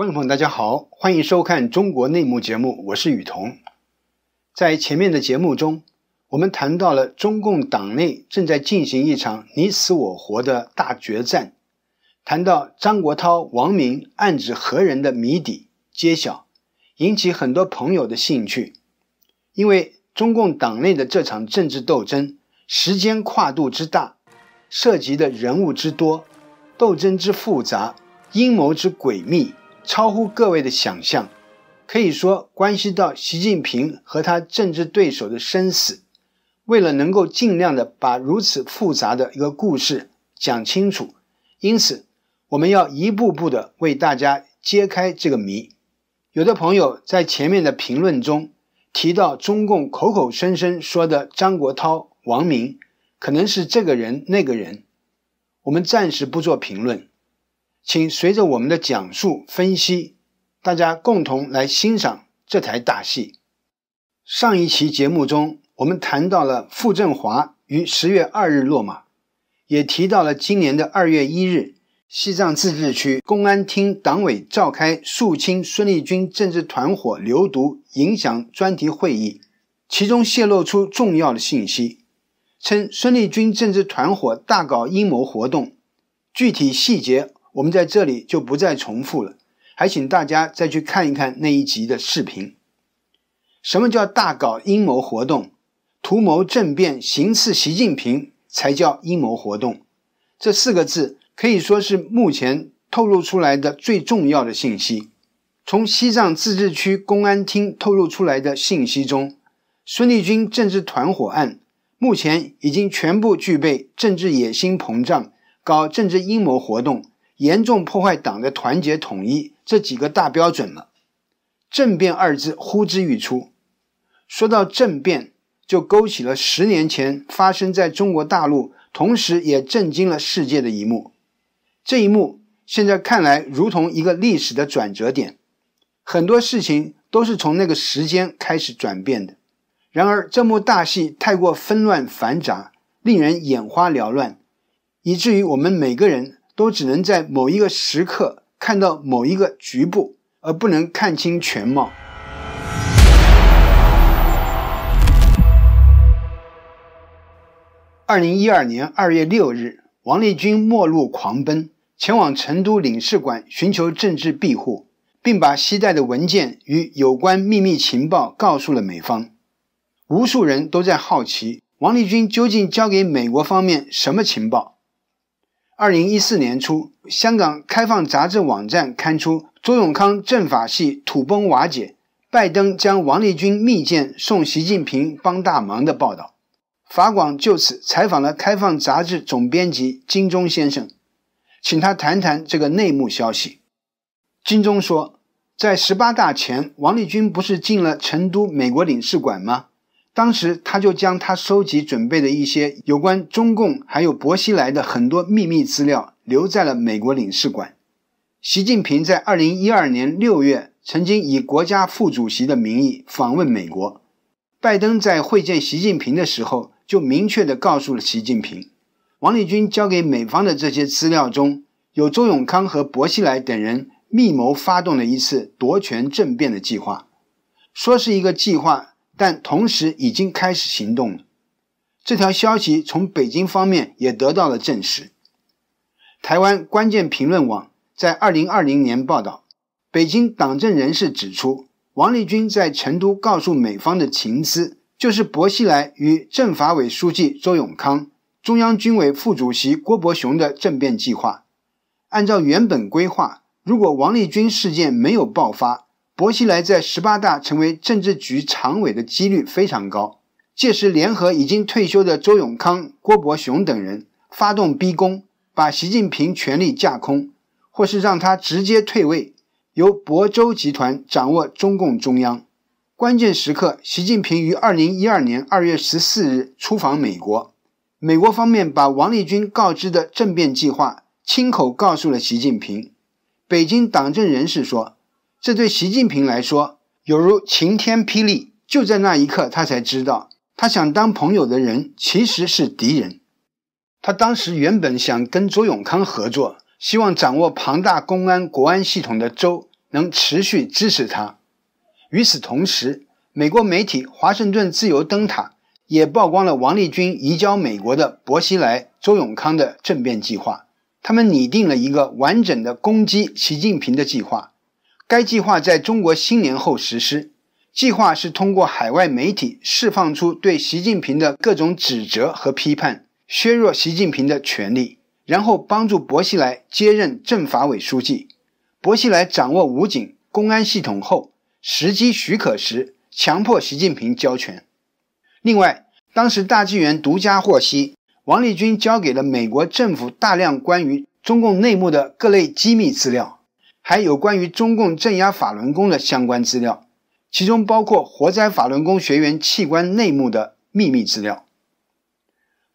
观众朋友，大家好，欢迎收看中国内幕节目，我是雨桐。在前面的节目中，我们谈到了中共党内正在进行一场你死我活的大决战，谈到张国焘、王明暗指何人的谜底揭晓，引起很多朋友的兴趣。因为中共党内的这场政治斗争，时间跨度之大，涉及的人物之多，斗争之复杂，阴谋之诡秘。超乎各位的想象，可以说关系到习近平和他政治对手的生死。为了能够尽量的把如此复杂的一个故事讲清楚，因此我们要一步步的为大家揭开这个谜。有的朋友在前面的评论中提到，中共口口声声说的张国焘、王明，可能是这个人那个人，我们暂时不做评论。请随着我们的讲述分析，大家共同来欣赏这台大戏。上一期节目中，我们谈到了傅政华于十月二日落马，也提到了今年的二月一日，西藏自治区公安厅党委召开肃清孙立军政治团伙流毒影响专题会议，其中泄露出重要的信息，称孙立军政治团伙大搞阴谋活动，具体细节。我们在这里就不再重复了，还请大家再去看一看那一集的视频。什么叫大搞阴谋活动、图谋政变、行刺习近平，才叫阴谋活动？这四个字可以说是目前透露出来的最重要的信息。从西藏自治区公安厅透露出来的信息中，孙立军政治团伙案目前已经全部具备政治野心膨胀、搞政治阴谋活动。严重破坏党的团结统一，这几个大标准了，政变二字呼之欲出。说到政变，就勾起了十年前发生在中国大陆，同时也震惊了世界的一幕。这一幕现在看来如同一个历史的转折点，很多事情都是从那个时间开始转变的。然而，这幕大戏太过纷乱繁杂，令人眼花缭乱，以至于我们每个人。都只能在某一个时刻看到某一个局部，而不能看清全貌。二零一二年二月六日，王立军末路狂奔，前往成都领事馆寻求政治庇护，并把携带的文件与有关秘密情报告诉了美方。无数人都在好奇，王立军究竟交给美国方面什么情报？二零一四年初，香港开放杂志网站刊出周永康政法系土崩瓦解，拜登将王立军密件送习近平帮大忙的报道。法广就此采访了开放杂志总编辑金钟先生，请他谈谈这个内幕消息。金钟说，在十八大前，王立军不是进了成都美国领事馆吗？当时他就将他收集准备的一些有关中共还有薄熙来的很多秘密资料留在了美国领事馆。习近平在二零一二年六月曾经以国家副主席的名义访问美国，拜登在会见习近平的时候就明确地告诉了习近平，王立军交给美方的这些资料中有周永康和薄熙来等人密谋发动的一次夺权政变的计划，说是一个计划。但同时，已经开始行动了。这条消息从北京方面也得到了证实。台湾关键评论网在2020年报道，北京党政人士指出，王立军在成都告诉美方的情资，就是薄熙来与政法委书记周永康、中央军委副主席郭伯雄的政变计划。按照原本规划，如果王立军事件没有爆发，薄熙来在十八大成为政治局常委的几率非常高，届时联合已经退休的周永康、郭伯雄等人发动逼宫，把习近平权力架空，或是让他直接退位，由亳州集团掌握中共中央。关键时刻，习近平于二零一二年二月十四日出访美国，美国方面把王立军告知的政变计划亲口告诉了习近平。北京党政人士说。这对习近平来说，犹如晴天霹雳。就在那一刻，他才知道，他想当朋友的人其实是敌人。他当时原本想跟周永康合作，希望掌握庞大公安国安系统的周能持续支持他。与此同时，美国媒体《华盛顿自由灯塔》也曝光了王立军移交美国的薄熙来、周永康的政变计划。他们拟定了一个完整的攻击习近平的计划。该计划在中国新年后实施。计划是通过海外媒体释放出对习近平的各种指责和批判，削弱习近平的权力，然后帮助薄熙来接任政法委书记。薄熙来掌握武警、公安系统后，时机许可时，强迫习近平交权。另外，当时大纪元独家获悉，王立军交给了美国政府大量关于中共内幕的各类机密资料。还有关于中共镇压法轮功的相关资料，其中包括活摘法轮功学员器官内幕的秘密资料。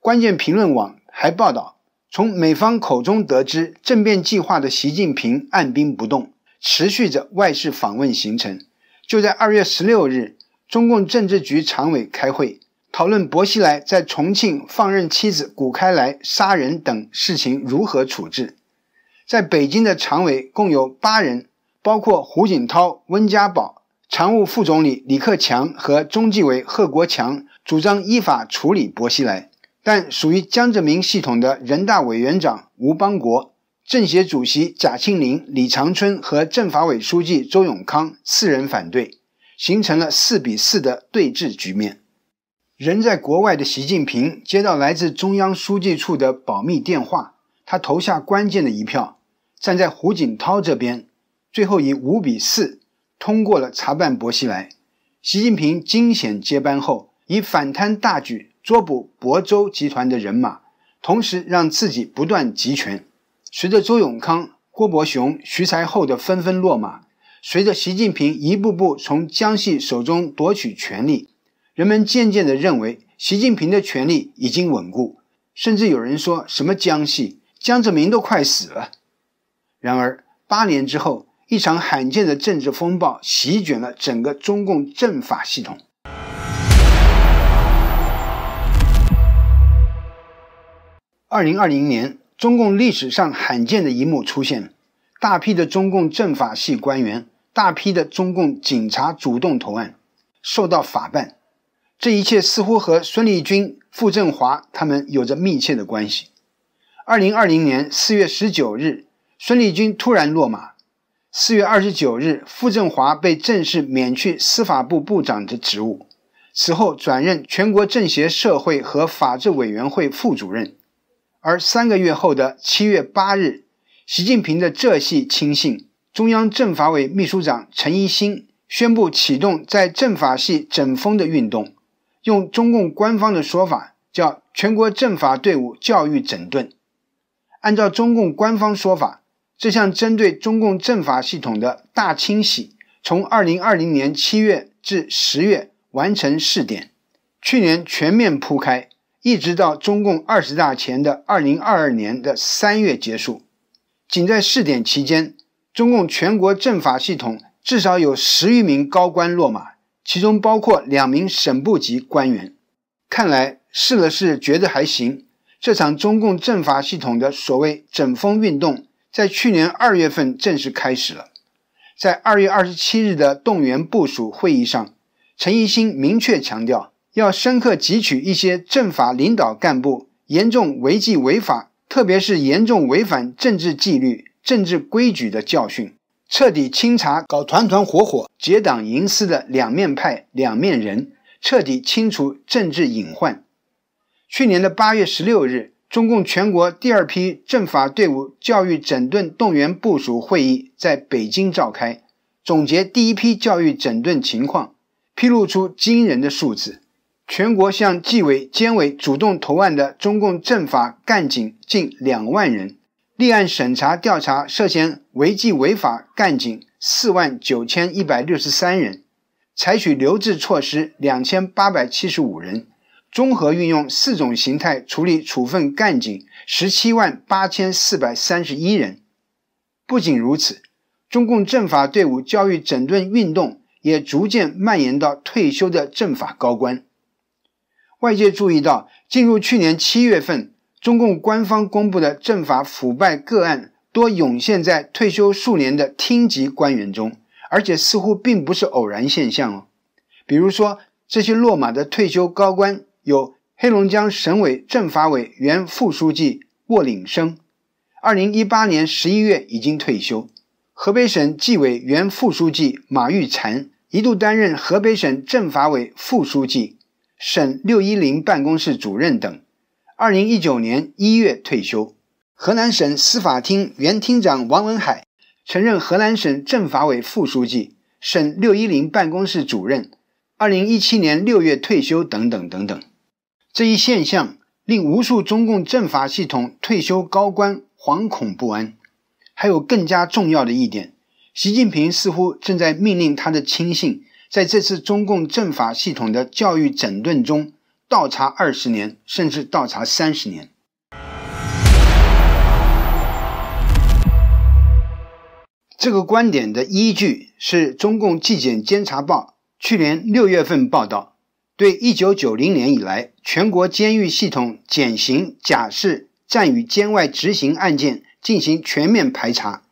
关键评论网还报道，从美方口中得知，政变计划的习近平按兵不动，持续着外事访问行程。就在二月十六日，中共政治局常委开会讨论薄熙来在重庆放任妻子谷开来杀人等事情如何处置。在北京的常委共有八人，包括胡锦涛、温家宝、常务副总理李克强和中纪委贺国强，主张依法处理薄熙来。但属于江泽民系统的人大委员长吴邦国、政协主席贾庆林、李长春和政法委书记周永康四人反对，形成了四比四的对峙局面。人在国外的习近平接到来自中央书记处的保密电话。他投下关键的一票，站在胡锦涛这边，最后以五比四通过了查办薄熙来。习近平惊险接班后，以反贪大举捉捕博州集团的人马，同时让自己不断集权。随着周永康、郭伯雄、徐才厚的纷纷落马，随着习近平一步步从江系手中夺取权力，人们渐渐地认为习近平的权力已经稳固，甚至有人说什么江系。江泽民都快死了，然而八年之后，一场罕见的政治风暴席卷了整个中共政法系统。二零二零年，中共历史上罕见的一幕出现了：大批的中共政法系官员、大批的中共警察主动投案，受到法办。这一切似乎和孙立军、傅政华他们有着密切的关系。二零二零年四月十九日，孙立军突然落马。四月二十九日，傅政华被正式免去司法部部长的职务，此后转任全国政协社会和法制委员会副主任。而三个月后的七月八日，习近平的浙系亲信、中央政法委秘书长陈一新宣布启动在政法系整风的运动，用中共官方的说法叫“全国政法队伍教育整顿”。按照中共官方说法，这项针对中共政法系统的大清洗，从2020年7月至10月完成试点，去年全面铺开，一直到中共二十大前的2022年的3月结束。仅在试点期间，中共全国政法系统至少有十余名高官落马，其中包括两名省部级官员。看来试了试，觉得还行。这场中共政法系统的所谓整风运动，在去年二月份正式开始了。在二月二十七日的动员部署会议上，陈一新明确强调，要深刻汲取一些政法领导干部严重违纪违法，特别是严重违反政治纪律、政治规矩的教训，彻底清查搞团团伙伙、结党营私的两面派、两面人，彻底清除政治隐患。去年的八月十六日，中共全国第二批政法队伍教育整顿动员部署会议在北京召开，总结第一批教育整顿情况，披露出惊人的数字：全国向纪委监委主动投案的中共政法干警近两万人，立案审查调查涉嫌违纪违法干警四万九千一百六十三人，采取留置措施两千八百七十五人。综合运用四种形态处理处分干警十七万八千四百三十一人。不仅如此，中共政法队伍教育整顿运动也逐渐蔓延到退休的政法高官。外界注意到，进入去年七月份，中共官方公布的政法腐败个案多涌现在退休数年的厅级官员中，而且似乎并不是偶然现象哦。比如说，这些落马的退休高官。有黑龙江省委政法委原副书记沃领生，二零一八年十一月已经退休；河北省纪委原副书记马玉成一度担任河北省政法委副书记、省六一零办公室主任等，二零一九年一月退休；河南省司法厅原厅长王文海曾任河南省政法委副书记、省六一零办公室主任，二零一七年六月退休等等等等。这一现象令无数中共政法系统退休高官惶恐不安。还有更加重要的一点，习近平似乎正在命令他的亲信，在这次中共政法系统的教育整顿中倒查二十年，甚至倒查三十年。这个观点的依据是《中共纪检监察报》去年六月份报道。对一九九零年以来全国监狱系统减刑、假释、暂予监外执行案件进行全面排查，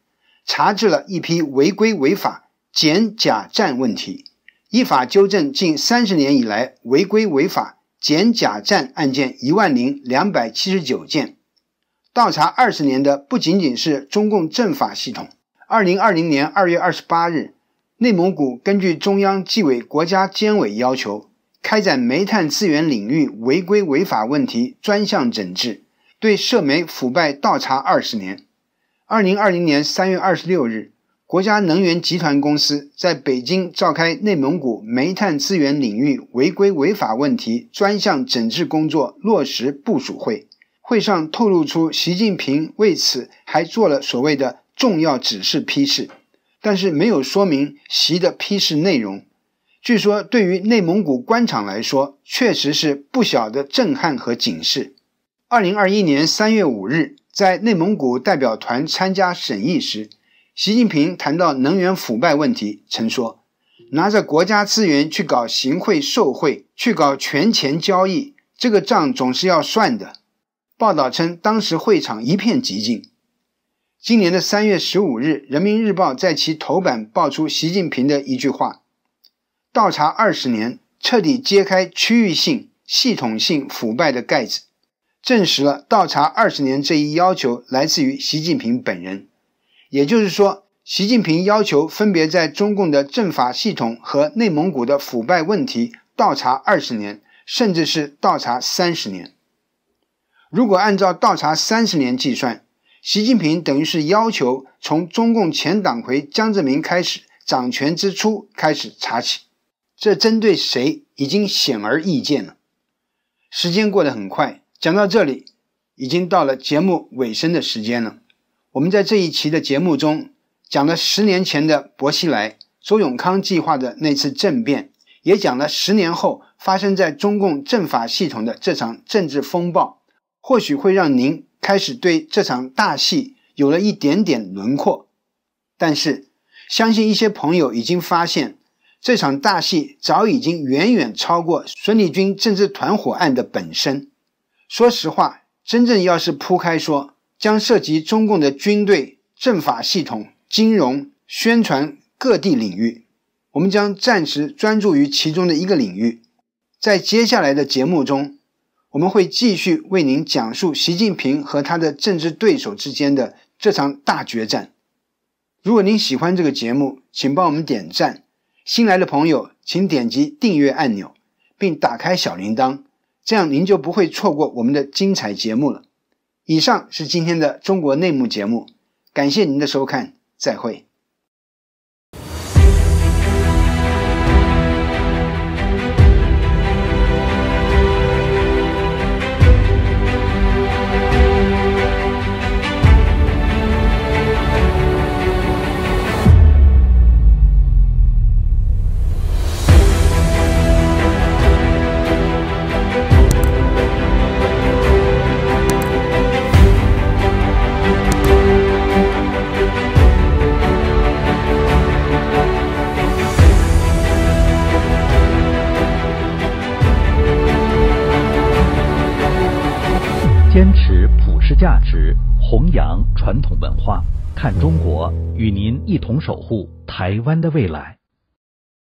查治了一批违规违法减假站问题，依法纠正近三十年以来违规违法减假站案件一万零两百七十九件。倒查二十年的不仅仅是中共政法系统。二零二零年二月二十八日，内蒙古根据中央纪委国家监委要求。开展煤炭资源领域违规违法问题专项整治，对涉煤腐败倒查二十年。二零二零年三月二十六日，国家能源集团公司在北京召开内蒙古煤炭资源领域违规违法问题专项整治工作落实部署会，会上透露出习近平为此还做了所谓的重要指示批示，但是没有说明习的批示内容。据说，对于内蒙古官场来说，确实是不小的震撼和警示。二零二一年三月五日，在内蒙古代表团参加审议时，习近平谈到能源腐败问题，曾说：“拿着国家资源去搞行贿受贿，去搞权钱交易，这个账总是要算的。”报道称，当时会场一片寂静。今年的三月十五日，《人民日报》在其头版爆出习近平的一句话。倒查二十年，彻底揭开区域性、系统性腐败的盖子，证实了倒查二十年这一要求来自于习近平本人。也就是说，习近平要求分别在中共的政法系统和内蒙古的腐败问题倒查二十年，甚至是倒查三十年。如果按照倒查三十年计算，习近平等于是要求从中共前党魁江泽民开始掌权之初开始查起。这针对谁已经显而易见了。时间过得很快，讲到这里，已经到了节目尾声的时间了。我们在这一期的节目中，讲了十年前的薄熙来、周永康计划的那次政变，也讲了十年后发生在中共政法系统的这场政治风暴。或许会让您开始对这场大戏有了一点点轮廓，但是，相信一些朋友已经发现。这场大戏早已经远远超过孙立军政治团伙案的本身。说实话，真正要是铺开说，将涉及中共的军队、政法系统、金融、宣传各地领域。我们将暂时专注于其中的一个领域。在接下来的节目中，我们会继续为您讲述习近平和他的政治对手之间的这场大决战。如果您喜欢这个节目，请帮我们点赞。新来的朋友，请点击订阅按钮，并打开小铃铛，这样您就不会错过我们的精彩节目了。以上是今天的中国内幕节目，感谢您的收看，再会。看中国，与您一同守护台湾的未来。